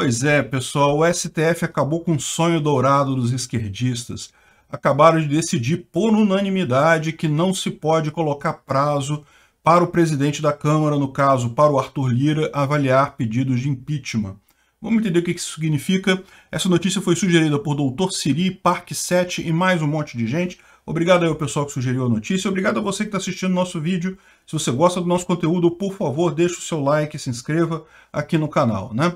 Pois é, pessoal, o STF acabou com o sonho dourado dos esquerdistas. Acabaram de decidir por unanimidade que não se pode colocar prazo para o presidente da Câmara, no caso, para o Arthur Lira, avaliar pedidos de impeachment. Vamos entender o que isso significa? Essa notícia foi sugerida por Doutor Siri, Parque 7 e mais um monte de gente. Obrigado aí, ao pessoal que sugeriu a notícia. Obrigado a você que está assistindo nosso vídeo. Se você gosta do nosso conteúdo, por favor, deixe o seu like e se inscreva aqui no canal, né?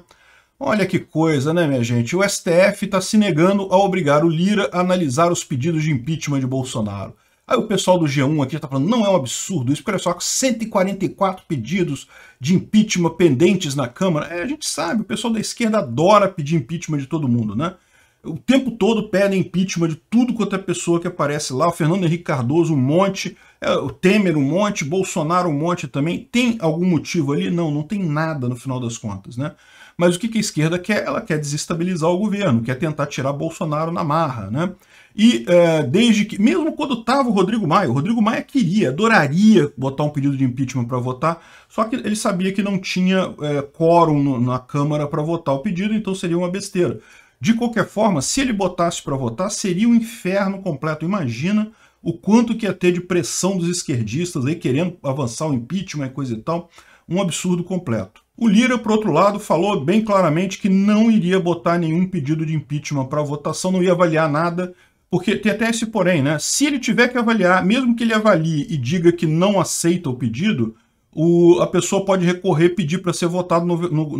Olha que coisa, né, minha gente? O STF está se negando a obrigar o Lira a analisar os pedidos de impeachment de Bolsonaro. Aí o pessoal do G1 aqui está falando, não é um absurdo isso, porque olha só, 144 pedidos de impeachment pendentes na Câmara. É, a gente sabe, o pessoal da esquerda adora pedir impeachment de todo mundo, né? O tempo todo pedem impeachment de tudo quanto é pessoa que aparece lá. O Fernando Henrique Cardoso, um monte. É, o Temer, um monte. Bolsonaro, um monte também. Tem algum motivo ali? Não, não tem nada no final das contas, né? Mas o que, a esquerda quer? Ela quer desestabilizar o governo, quer tentar tirar Bolsonaro na marra, né? E é, desde que, mesmo quando estava o Rodrigo Maia, o Rodrigo Maia queria, adoraria botar um pedido de impeachment para votar, só que ele sabia que não tinha uh, quórum no, na Câmara para votar o pedido, então seria uma besteira. De qualquer forma, se ele botasse para votar, seria um inferno completo. Imagina o quanto que ia ter de pressão dos esquerdistas aí querendo avançar o impeachment e coisa e tal. Um absurdo completo. O Lira, por outro lado, falou bem claramente que não iria botar nenhum pedido de impeachment para votação, não ia avaliar nada, porque tem até esse porém, né? Se ele tiver que avaliar, mesmo que ele avalie e diga que não aceita o pedido, o, a pessoa pode recorrer e pedir para ser votado no, no,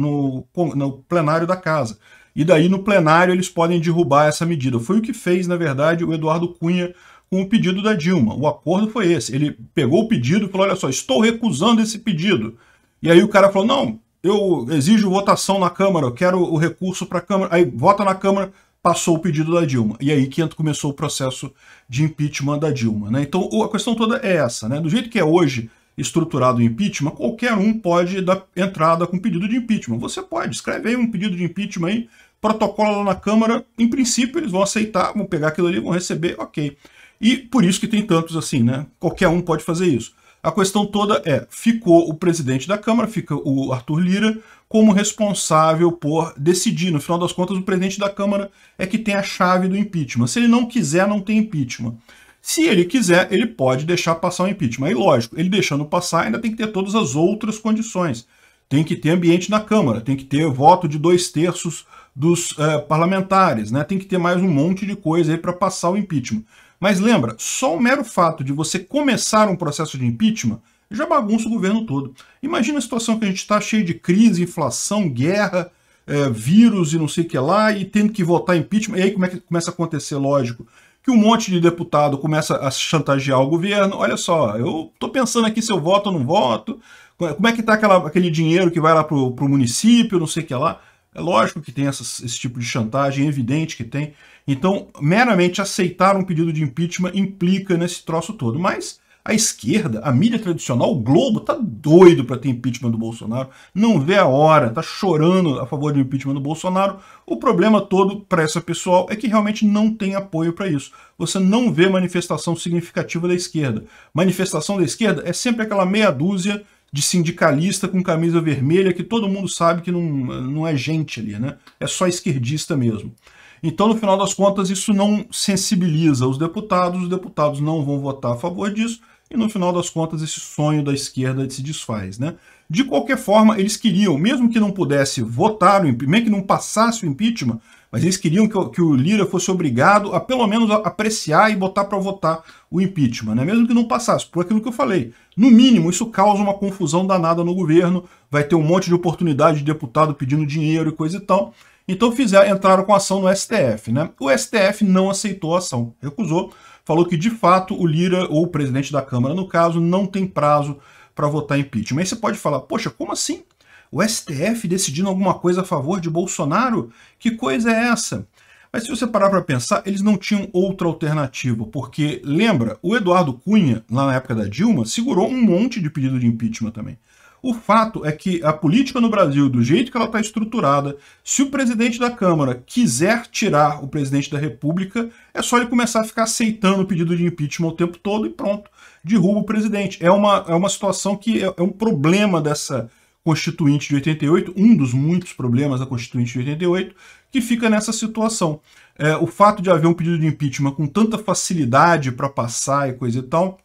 no, no, plenário da casa. E daí, no plenário, eles podem derrubar essa medida. Foi o que fez, na verdade, o Eduardo Cunha com o pedido da Dilma. O acordo foi esse. Ele pegou o pedido e falou: olha só, estou recusando esse pedido e aí o cara falou: não, eu exijo votação na Câmara, eu quero o recurso para a Câmara. Aí vota na Câmara, passou o pedido da Dilma. E aí que começou o processo de impeachment da Dilma. Né? Então a questão toda é essa. Né? Do jeito que é hoje estruturado o impeachment, qualquer um pode dar entrada com pedido de impeachment. Você pode, escreve aí um pedido de impeachment aí, protocola lá na Câmara, em princípio eles vão aceitar, vão pegar aquilo ali, vão receber, ok. E por isso que tem tantos assim, né? Qualquer um pode fazer isso. A questão toda é, ficou o presidente da Câmara, fica o Arthur Lira, como responsável por decidir. No final das contas, o presidente da Câmara é que tem a chave do impeachment. Se ele não quiser, não tem impeachment. Se ele quiser, ele pode deixar passar o impeachment. Aí, lógico, ele deixando passar, ainda tem que ter todas as outras condições. Tem que ter ambiente na Câmara, tem que ter voto de dois terços dos é, parlamentares, né? tem que ter mais um monte de coisa aí para passar o impeachment. Mas lembra, só o mero fato de você começar um processo de impeachment já bagunça o governo todo. Imagina a situação que a gente está cheio de crise, inflação, guerra, é, vírus e não sei o que lá, e tendo que votar impeachment. E aí como é que começa a acontecer, lógico, que um monte de deputado começa a chantagear o governo. Olha só, eu estou pensando aqui se eu voto ou não voto, como é que está aquele dinheiro que vai lá para o município, não sei o que lá. É lógico que tem essas, esse tipo de chantagem, é evidente que tem. Então, meramente aceitar um pedido de impeachment implica nesse troço todo. Mas a esquerda, a mídia tradicional, o Globo, tá doido para ter impeachment do Bolsonaro. Não vê a hora, tá chorando a favor de impeachment do Bolsonaro. O problema todo para essa pessoal é que realmente não tem apoio para isso. Você não vê manifestação significativa da esquerda. Manifestação da esquerda é sempre aquela meia dúzia de sindicalista com camisa vermelha, que todo mundo sabe que não, não é gente ali, né? É só esquerdista mesmo. Então, no final das contas, isso não sensibiliza os deputados, os deputados não vão votar a favor disso, e no final das contas esse sonho da esquerda se desfaz. Né? De qualquer forma, eles queriam, mesmo que não pudesse votar, mesmo que não passasse o impeachment, mas eles queriam que, que o Lira fosse obrigado a pelo menos apreciar e botar para votar o impeachment, né? mesmo que não passasse, por aquilo que eu falei. No mínimo, isso causa uma confusão danada no governo, vai ter um monte de oportunidade de deputado pedindo dinheiro e coisa e tal. Então fizeram, entraram com ação no STF. Né? O STF não aceitou a ação, recusou falou que de fato o Lira, ou o presidente da Câmara, no caso, não tem prazo para votar impeachment. Aí você pode falar, poxa, como assim? O STF decidindo alguma coisa a favor de Bolsonaro? Que coisa é essa? Mas se você parar para pensar, eles não tinham outra alternativa, porque lembra, o Eduardo Cunha, lá na época da Dilma, segurou um monte de pedido de impeachment também. O fato é que a política no Brasil, do jeito que ela está estruturada, se o presidente da Câmara quiser tirar o presidente da República, é só ele começar a ficar aceitando o pedido de impeachment o tempo todo e pronto, derruba o presidente. É uma, é uma situação que é, é um problema dessa Constituinte de 88, um dos muitos problemas da Constituinte de 88, que fica nessa situação. É, o fato de haver um pedido de impeachment com tanta facilidade para passar e coisa e tal,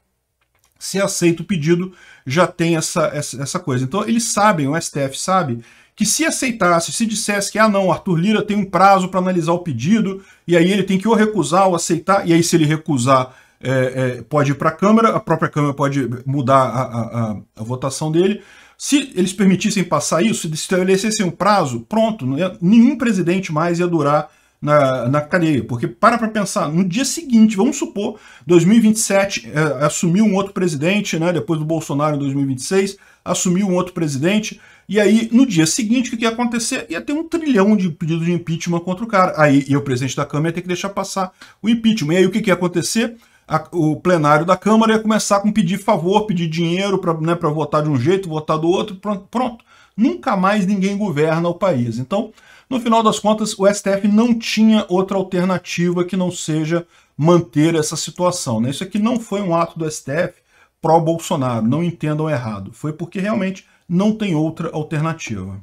se aceita o pedido, já tem essa, essa, essa, coisa. Então eles sabem, o STF sabe, que se aceitasse, se dissesse que, ah não, Arthur Lira tem um prazo para analisar o pedido, e aí ele tem que ou recusar ou aceitar, e aí se ele recusar, é, é, pode ir para a Câmara, a própria Câmara pode mudar a, a, a, a votação dele. Se eles permitissem passar isso, se estabelecessem um prazo, pronto, nenhum presidente mais ia durar na, na cadeia. Porque para para pensar, no dia seguinte, vamos supor, 2027 é, assumiu um outro presidente, né, depois do Bolsonaro em 2026, assumiu um outro presidente, e aí no dia seguinte o que ia acontecer? Ia ter um trilhão de pedidos de impeachment contra o cara. Aí e o presidente da Câmara ia ter que deixar passar o impeachment. E aí o que, que ia acontecer? A, o plenário da Câmara ia começar com pedir favor, pedir dinheiro para né, pra votar de um jeito, votar do outro, pronto, pronto. Nunca mais ninguém governa o país. Então, no final das contas, o STF não tinha outra alternativa que não seja manter essa situação. Né? Isso aqui não foi um ato do STF pró-Bolsonaro, não entendam errado. Foi porque realmente não tem outra alternativa.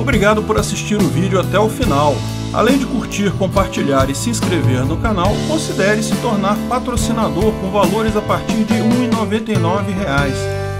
Obrigado por assistir o vídeo até o final. Além de curtir, compartilhar e se inscrever no canal, considere se tornar patrocinador com valores a partir de R$ 1,99